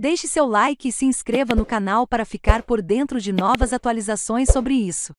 Deixe seu like e se inscreva no canal para ficar por dentro de novas atualizações sobre isso.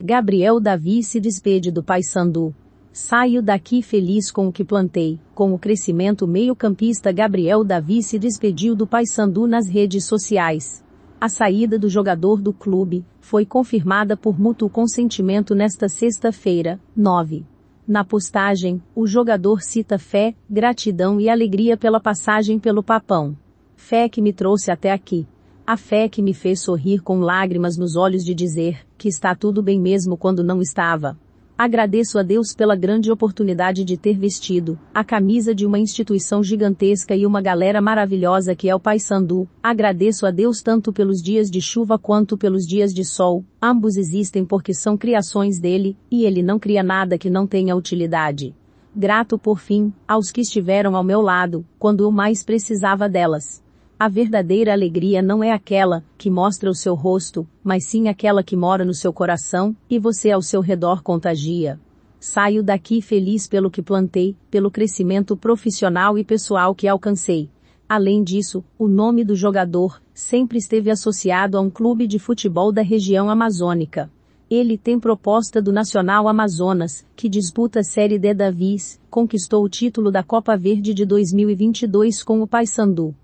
Gabriel Davi se despede do Paysandu. Saio daqui feliz com o que plantei. Com o crescimento meio-campista Gabriel Davi se despediu do Paysandu nas redes sociais. A saída do jogador do clube foi confirmada por mútuo consentimento nesta sexta-feira, 9. Na postagem, o jogador cita fé, gratidão e alegria pela passagem pelo papão. Fé que me trouxe até aqui. A fé que me fez sorrir com lágrimas nos olhos de dizer que está tudo bem mesmo quando não estava. Agradeço a Deus pela grande oportunidade de ter vestido a camisa de uma instituição gigantesca e uma galera maravilhosa que é o Sandu. Agradeço a Deus tanto pelos dias de chuva quanto pelos dias de sol. Ambos existem porque são criações dele, e ele não cria nada que não tenha utilidade. Grato por fim aos que estiveram ao meu lado quando eu mais precisava delas. A verdadeira alegria não é aquela que mostra o seu rosto, mas sim aquela que mora no seu coração, e você ao seu redor contagia. Saio daqui feliz pelo que plantei, pelo crescimento profissional e pessoal que alcancei. Além disso, o nome do jogador sempre esteve associado a um clube de futebol da região amazônica. Ele tem proposta do Nacional Amazonas, que disputa a Série D Davis, conquistou o título da Copa Verde de 2022 com o Paysandu.